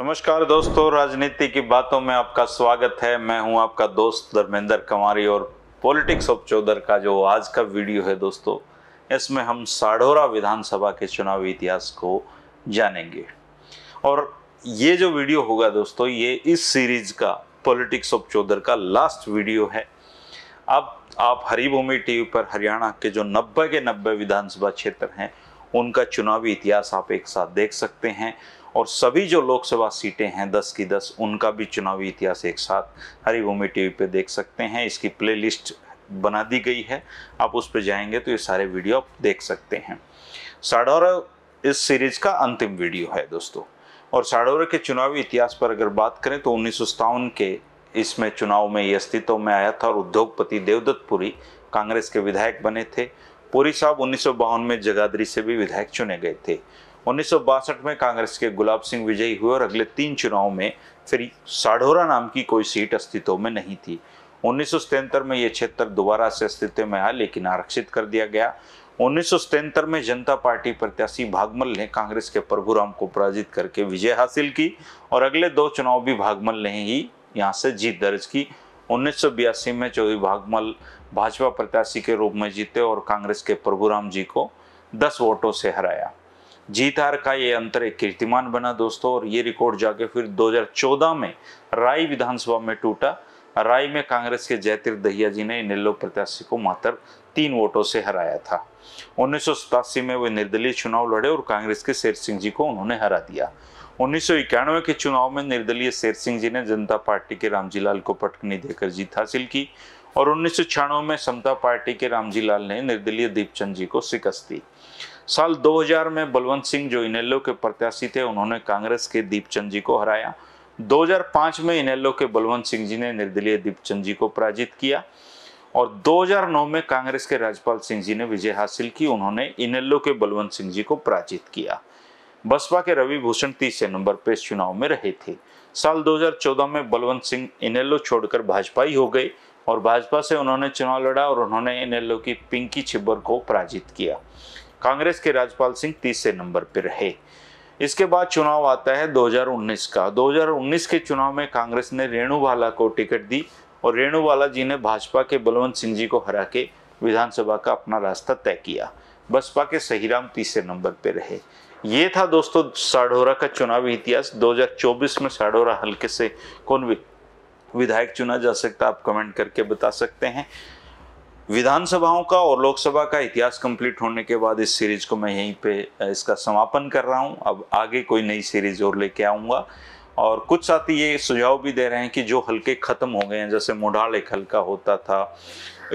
नमस्कार दोस्तों राजनीति की बातों में आपका स्वागत है मैं हूं आपका दोस्त धर्मेंद्र कंवारी और पॉलिटिक्स ऑफ चौधर का जो आज का वीडियो है दोस्तों इसमें हम साढ़ोरा विधानसभा के चुनावी इतिहास को जानेंगे और ये जो वीडियो होगा दोस्तों ये इस सीरीज का पॉलिटिक्स ऑफ चौधर का लास्ट वीडियो है अब आप हरिभूमि टीवी पर हरियाणा के जो नब्बे के नब्बे विधानसभा क्षेत्र हैं उनका चुनावी इतिहास आप एक साथ देख सकते हैं और सभी जो लोकसभा सीटें हैं दस की दस उनका भी चुनावी इतिहास एक साथ हरिभूमि टीवी पर देख सकते हैं इसकी प्लेलिस्ट बना दी गई है आप उस पर जाएंगे तो ये सारे वीडियो आप देख सकते हैं साढ़ौरव इस सीरीज का अंतिम वीडियो है दोस्तों और साढ़ौरव के चुनावी इतिहास पर अगर बात करें तो उन्नीस के इसमें चुनाव में ये अस्तित्व में आया था और उद्योगपति देवदत्त पुरी कांग्रेस के विधायक बने थे पुरी साहब उन्नीस में जगाधरी से भी विधायक चुने गए थे उन्नीस में कांग्रेस के गुलाब सिंह विजयी हुए और अगले तीन चुनाव में फिर साढ़ोरा नाम की कोई सीट अस्तित्व में नहीं थी उन्नीस में ये क्षेत्र दोबारा से अस्तित्व में आया लेकिन आरक्षित कर दिया गया उन्नीस में जनता पार्टी प्रत्याशी भागमल ने कांग्रेस के प्रभुराम को पराजित करके विजय हासिल की और अगले दो चुनाव भी भागमल ने ही यहाँ से जीत दर्ज की उन्नीस में चौधरी भागमल भाजपा प्रत्याशी के रूप में जीते और कांग्रेस के प्रभुराम जी को 10 वोटों से हराया जीत हार का ये अंतर एक कीर्तिमान बना दोस्तों और ये रिकॉर्ड जाके फिर 2014 में राय विधानसभा में टूटा राय में कांग्रेस के जयतीर दहिया जी ने इनेलो प्रत्याशी को मात्र तीन वोटों से हराया था उन्नीस में वे निर्दलीय चुनाव लड़े और कांग्रेस के शेर सिंह जी को उन्होंने हरा दिया 1991 के चुनाव में निर्दलीय शेर सिंह जी ने जनता पार्टी के रामजीलाल को पटकनी देकर जीत हासिल की और उन्नीस में समता पार्टी के रामजीलाल ने निर्दलीय दीपचंद जी को शिकस्त दी साल 2000 में बलवंत सिंह जो इनेलो के प्रत्याशी थे उन्होंने कांग्रेस के दीपचंद जी को हराया 2005 में इनेलो के बलवंत सिंह जी ने निर्दलीय दीपचंद जी को पराजित किया और 2009 में कांग्रेस के राजपाल सिंह जी ने विजय हासिल की उन्होंने इनेलो के बलवंत सिंह जी को पराजित किया बसपा के रवि भूषण तीसरे नंबर पर चुनाव में रहे थे साल 2014 में बलवंत सिंह इनेलो छोड़कर भाजपा ही हो गए और भाजपा से उन्होंने चुनाव लड़ा और उन्होंने इनेलो की पिंकी छिब्बर को पराजित किया कांग्रेस के राजपाल सिंह तीसरे नंबर पर रहे इसके बाद चुनाव आता है 2019 का 2019 के चुनाव में कांग्रेस ने रेणुवाला को टिकट दी और रेणुवाला जी ने भाजपा के बलवंत सिंह जी को हरा के विधानसभा का अपना रास्ता तय किया बसपा के सहीराम तीसरे नंबर पे रहे ये था दोस्तों साढ़ोरा का चुनावी इतिहास 2024 में साढ़ोरा हल्के से कौन विधायक चुना जा सकता आप कमेंट करके बता सकते हैं विधानसभाओं का और लोकसभा का इतिहास कंप्लीट होने के बाद इस सीरीज को मैं यहीं पे इसका समापन कर रहा हूं अब आगे कोई नई सीरीज और लेके आऊंगा और कुछ साथी ये सुझाव भी दे रहे हैं कि जो हल्के ख़त्म हो गए हैं जैसे मुढ़ाल एक हल्का होता था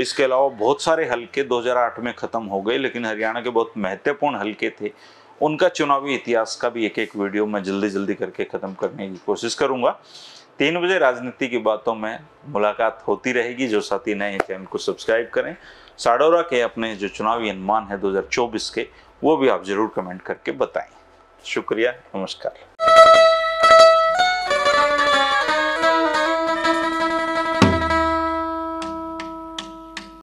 इसके अलावा बहुत सारे हलके 2008 में ख़त्म हो गए लेकिन हरियाणा के बहुत महत्वपूर्ण हलके थे उनका चुनावी इतिहास का भी एक एक वीडियो मैं जल्दी जल्दी करके ख़त्म करने की कोशिश करूँगा तीन बजे राजनीति की बातों में मुलाकात होती रहेगी जो साथी नए हैं चैनल को सब्सक्राइब करें साडोरा के अपने जो चुनावी अनुमान है 2024 के वो भी आप ज़रूर कमेंट करके बताएं शुक्रिया नमस्कार